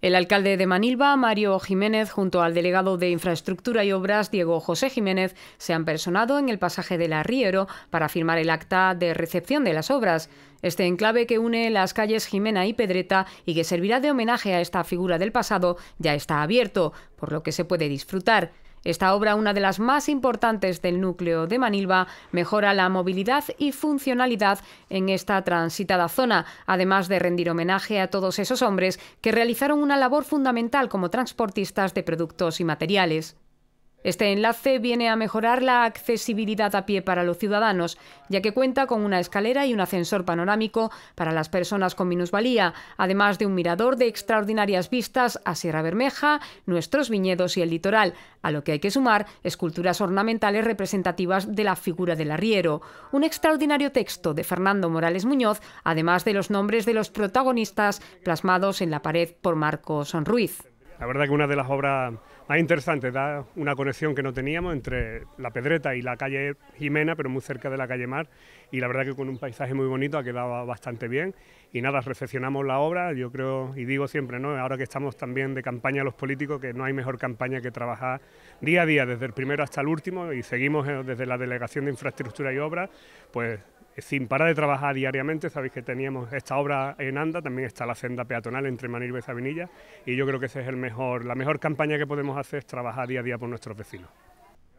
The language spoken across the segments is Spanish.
El alcalde de Manilva, Mario Jiménez, junto al delegado de Infraestructura y Obras, Diego José Jiménez, se han personado en el pasaje del Arriero para firmar el acta de recepción de las obras. Este enclave que une las calles Jimena y Pedreta y que servirá de homenaje a esta figura del pasado ya está abierto, por lo que se puede disfrutar. Esta obra, una de las más importantes del núcleo de Manilva, mejora la movilidad y funcionalidad en esta transitada zona, además de rendir homenaje a todos esos hombres que realizaron una labor fundamental como transportistas de productos y materiales. Este enlace viene a mejorar la accesibilidad a pie para los ciudadanos, ya que cuenta con una escalera y un ascensor panorámico para las personas con minusvalía, además de un mirador de extraordinarias vistas a Sierra Bermeja, nuestros viñedos y el litoral, a lo que hay que sumar esculturas ornamentales representativas de la figura del arriero, un extraordinario texto de Fernando Morales Muñoz, además de los nombres de los protagonistas plasmados en la pared por Marcos Ruiz. La verdad que una de las obras más interesantes da una conexión que no teníamos entre la Pedreta y la calle Jimena, pero muy cerca de la calle Mar, y la verdad que con un paisaje muy bonito ha quedado bastante bien. Y nada, recepcionamos la obra, yo creo y digo siempre, ¿no? ahora que estamos también de campaña los políticos, que no hay mejor campaña que trabajar día a día, desde el primero hasta el último, y seguimos eh, desde la Delegación de Infraestructura y Obras, pues eh, sin parar de trabajar diariamente. Sabéis que teníamos esta obra en Anda, también está la senda peatonal entre Manilva y Sabinilla, y yo creo que esa es el mejor, la mejor campaña que podemos hacer es trabajar día a día por nuestros vecinos.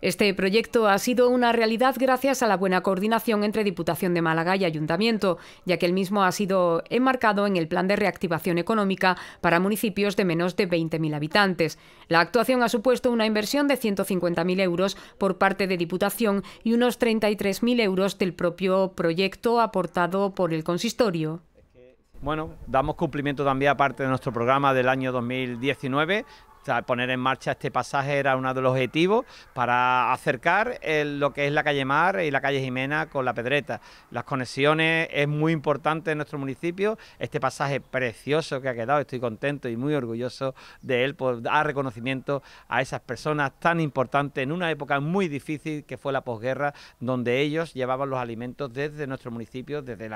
Este proyecto ha sido una realidad gracias a la buena coordinación entre Diputación de Málaga y Ayuntamiento, ya que el mismo ha sido enmarcado en el Plan de Reactivación Económica para municipios de menos de 20.000 habitantes. La actuación ha supuesto una inversión de 150.000 euros por parte de Diputación y unos 33.000 euros del propio proyecto aportado por el consistorio. Bueno, damos cumplimiento también a parte de nuestro programa del año 2019 poner en marcha este pasaje era uno de los objetivos para acercar lo que es la calle Mar y la calle Jimena con la Pedreta. Las conexiones es muy importante en nuestro municipio. Este pasaje precioso que ha quedado, estoy contento y muy orgulloso de él por dar reconocimiento a esas personas tan importantes en una época muy difícil que fue la posguerra, donde ellos llevaban los alimentos desde nuestro municipio, desde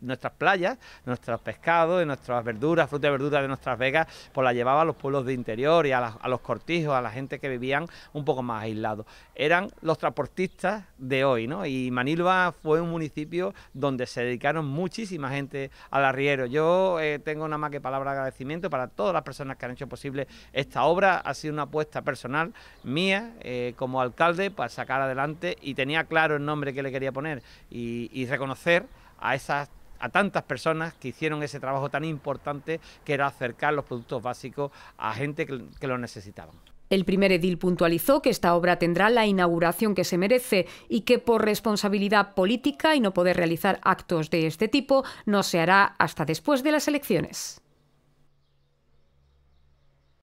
nuestras playas, nuestros pescados, nuestras verduras, frutas y verduras de nuestras vegas, pues la llevaba a los pueblos de interior y a, los cortijos, a la gente que vivían un poco más aislados. Eran los transportistas de hoy, ¿no? Y Manilva fue un municipio donde se dedicaron muchísima gente al arriero. Yo eh, tengo nada más que palabra de agradecimiento para todas las personas que han hecho posible esta obra. Ha sido una apuesta personal mía eh, como alcalde para sacar adelante y tenía claro el nombre que le quería poner y, y reconocer a esas a tantas personas que hicieron ese trabajo tan importante que era acercar los productos básicos a gente que, lo necesitaba. El primer edil puntualizó que esta obra tendrá la inauguración que se merece y que por responsabilidad política y no poder realizar actos de este tipo no se hará hasta después de las elecciones.